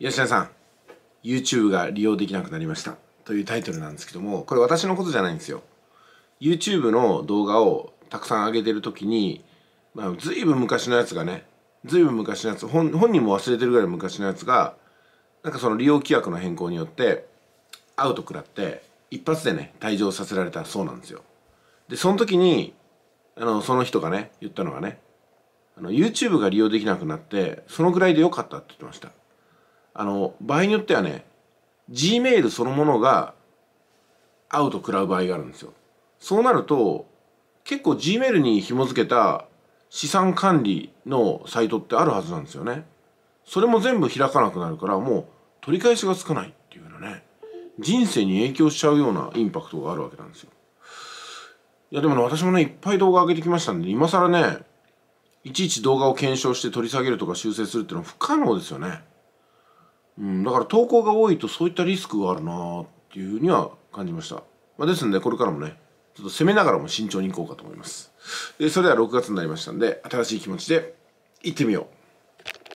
吉田さん YouTube が利用できなくなりましたというタイトルなんですけどもこれ私のことじゃないんですよ YouTube の動画をたくさん上げてる時に、まあ、ずいぶん昔のやつがねずいぶん昔のやつ本本人も忘れてるぐらい昔のやつがなんかその利用規約の変更によってアウト食らって一発でね退場させられたそうなんですよでその時にあのその人がね言ったのがねあの YouTube が利用できなくなってそのぐらいでよかったって言ってましたあの場合によってはね Gmail そのものがアウト食らう場合があるんですよそうなると結構 Gmail に紐付けた資産管理のサイトってあるはずなんですよねそれも全部開かなくなるからもう取り返しがつかないっていうようなね人生に影響しちゃうようなインパクトがあるわけなんですよいやでもね私もねいっぱい動画上げてきましたんで今更ねいちいち動画を検証して取り下げるとか修正するっていうのは不可能ですよねうん、だから投稿が多いとそういったリスクがあるなっていうふうには感じました、まあ、ですのでこれからもねちょっと攻めながらも慎重にいこうかと思いますでそれでは6月になりましたんで新しい気持ちで行ってみよう